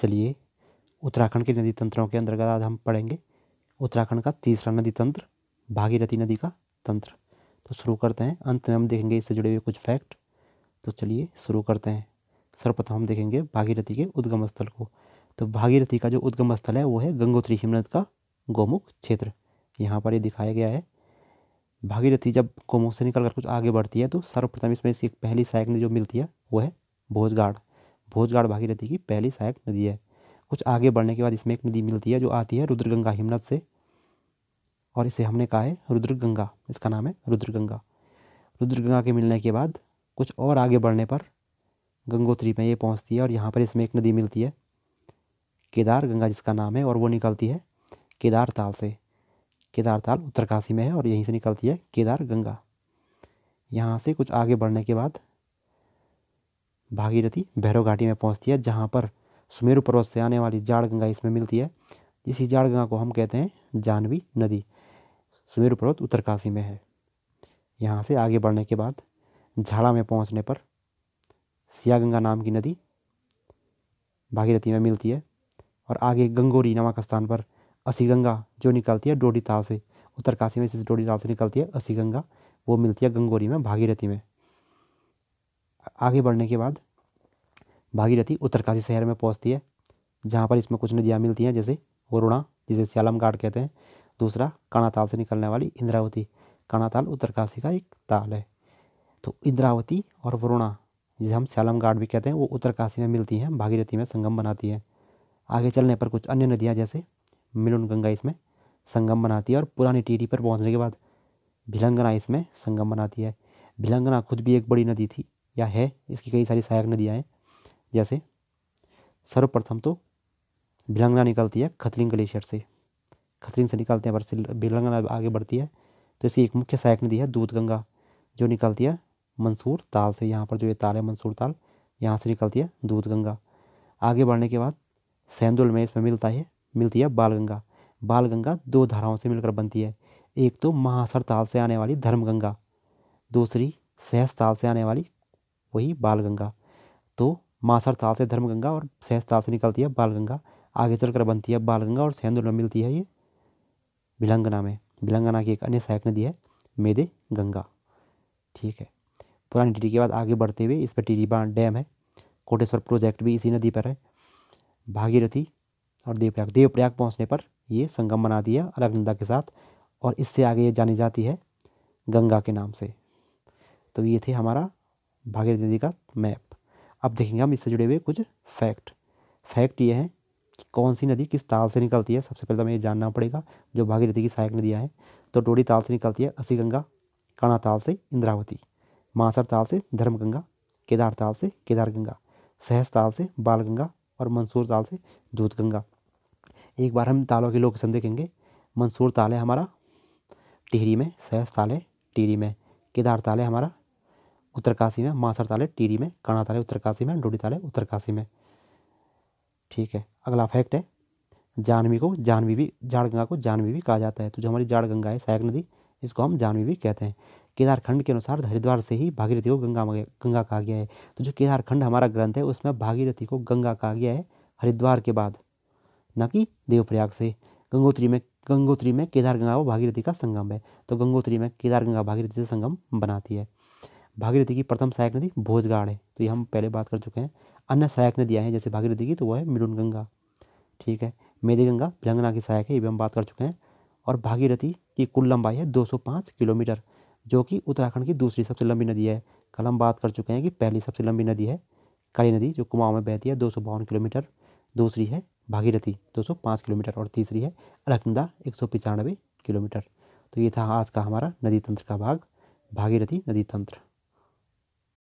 चलिए उत्तराखंड के नदी तंत्रों के अंतर्गत आज हम पढ़ेंगे उत्तराखंड का तीसरा नदी तंत्र भागीरथी नदी का तंत्र तो शुरू करते हैं अंत में हम देखेंगे इससे जुड़े हुए कुछ फैक्ट तो चलिए शुरू करते हैं सर्वप्रथम हम देखेंगे भागीरथी के उद्गम स्थल को तो भागीरथी का जो उद्गम स्थल है वो है गंगोत्री हिमनद का गोमुख क्षेत्र यहाँ पर ये दिखाया गया है भागीरथी जब गोमुख से निकलकर कुछ आगे बढ़ती है तो सर्वप्रथम इसमें इसकी पहली सहायक जो मिलती है वो है भोजगाड़ भोजगाड़ भागीरथी की पहली सहायक नदी है कुछ आगे बढ़ने के बाद इसमें एक नदी मिलती है जो आती है रुद्रगंगा हिमनद से और इसे हमने कहा है रुद्रगंगा इसका नाम है रुद्रगंगा रुद्रगंगा के मिलने के बाद कुछ और आगे बढ़ने पर गंगोत्री में ये पहुंचती है और यहाँ पर इसमें एक नदी मिलती है केदार गंगा जिसका नाम है और वो निकलती है केदार ताल से केदार ताल उत्तरकाशी में है और यहीं से निकलती है केदार गंगा यहाँ से कुछ आगे बढ़ने के बाद भागीरथी भैरव घाटी में पहुंचती है जहाँ पर सुमेरु पर्वत से आने वाली जाड़ गंगा इसमें मिलती है इसी जाड़ गंगा को हम कहते हैं जानवी नदी सुमेरु पर्वत उत्तरकाशी में है यहाँ से आगे बढ़ने के बाद झाला में पहुँचने पर गंगा नाम की नदी भागीरथी में मिलती है और आगे गंगोरी नामक स्थान पर असी गंगा जो निकलती है डोडी ताल से उत्तरकाशी में जिस डोडी ताल से निकलती है असी गंगा वो मिलती है गंगोरी में भागीरथी में आगे बढ़ने के बाद भागीरथी उत्तरकाशी शहर में पहुंचती है जहाँ पर इसमें कुछ नदियाँ मिलती हैं जैसे वरुणा जिसे सियालम घाट कहते हैं दूसरा कानाताल से निकलने वाली इंद्रावती कानाताल उत्तरकाशी का एक ताल है तो इंद्रावती और वरुणा जिसे हम सियालम घाट भी कहते हैं वो उत्तरकाशी में मिलती हैं भागीरथी में संगम बनाती है आगे चलने पर कुछ अन्य नदियाँ जैसे मिलन गंगा इसमें संगम बनाती है और पुरानी टीटी पर पहुँचने के बाद भिलंगना इसमें संगम बनाती है भिलंगना खुद भी एक बड़ी नदी थी या है इसकी कई सारी सहायक नदियाँ हैं जैसे सर्वप्रथम तो बिलंगना निकलती है खतरिंग ग्लेशियर से खतरिंग से निकलते हैं बरसिल बिलंगना आगे बढ़ती है तो इसकी एक मुख्य सहायक नदी है दूध गंगा जो निकलती है मंसूर ताल से यहाँ पर जो ये ताल है मंसूर ताल यहाँ से निकलती है दूध गंगा आगे बढ़ने के बाद सैंदुल में इसमें मिलता है मिलती है बाल गंगा बाल गंगा दो धाराओं से मिलकर बनती है एक तो महासर ताल से आने वाली धर्मगंगा दूसरी सहस ताल से आने वाली वही बाल गंगा तो मासर ताल से धर्म गंगा और सहस ताल से निकलती है बाल गंगा आगे चलकर बनती है बाल गंगा और सैंदुल में मिलती है ये बिलंगना में बिलंगना की एक अन्य सहायक नदी है मेदे गंगा ठीक है पुरानी टिटी के बाद आगे बढ़ते हुए इस पर बांध डैम है कोटेश्वर प्रोजेक्ट भी इसी नदी पर है भागीरथी और देवप्रयाग देवप्रयाग पहुँचने पर ये संगम बना दिया अलग नंदा के साथ और इससे आगे ये जानी जाती है गंगा के नाम से तो ये थे हमारा भागीरथी नदी का मैप अब देखेंगे हम इससे जुड़े हुए कुछ फैक्ट फैक्ट ये है कि कौन सी नदी किस ताल से निकलती है सबसे पहले तो हमें ये जानना पड़ेगा जो भागीरथी की सहायक नदियाँ हैं तो टोड़ी ताल से निकलती है गंगा कणा ताल से इंद्रावती मासर ताल से धर्मगंगा केदार ताल से केदार गंगा सहस ताल से बाल गंगा और मंसूर ताल से दूध गंगा एक बार हम तालों के लोकेशन देखेंगे मंसूर ताल है हमारा टिहरी में सहस ताल है टिहरी में केदार ताल है हमारा उत्तरकाशी में मासर ताले टीरी में कणा ताले उत्तरकाशी में डोडी ताले उत्तरकाशी में ठीक है अगला फैक्ट है जानवी को जानवी भी जाड़ गंगा को जानवी भी कहा जाता है तो जो हमारी जाड़ गंगा है सहायक नदी इसको हम जानवी भी कहते हैं केदारखंड के अनुसार हरिद्वार से ही भागीरथी को गंगा गंगा कहा गया है तो जो केदारखंड हमारा ग्रंथ है उसमें भागीरथी को गंगा कहा गया है हरिद्वार के बाद न कि देवप्रयाग से गंगोत्री में गंगोत्री में केदार गंगा व भागीरथी का संगम है तो गंगोत्री में केदार गंगा भागीरथी से संगम बनाती है भागीरथी की प्रथम सहायक नदी भोजगाड़ है तो ये हम पहले बात कर चुके हैं अन्य सहायक नदियाँ हैं जैसे भागीरथी की तो वो है मिडुन गंगा ठीक है मेदी गंगा तेलंगाना की सहायक है ये भी हम बात कर चुके हैं और भागीरथी की कुल लंबाई है 205 किलोमीटर जो कि उत्तराखंड की दूसरी सबसे लंबी नदी है कल हम बात कर चुके हैं कि पहली सबसे लंबी नदी है काली नदी जो कुमाऊँ में बहती है दो किलोमीटर दूसरी है भागीरथी दो किलोमीटर और तीसरी है अलकनंदा एक किलोमीटर तो ये था आज का हमारा नदी तंत्र का भाग भागीरथी नदी तंत्र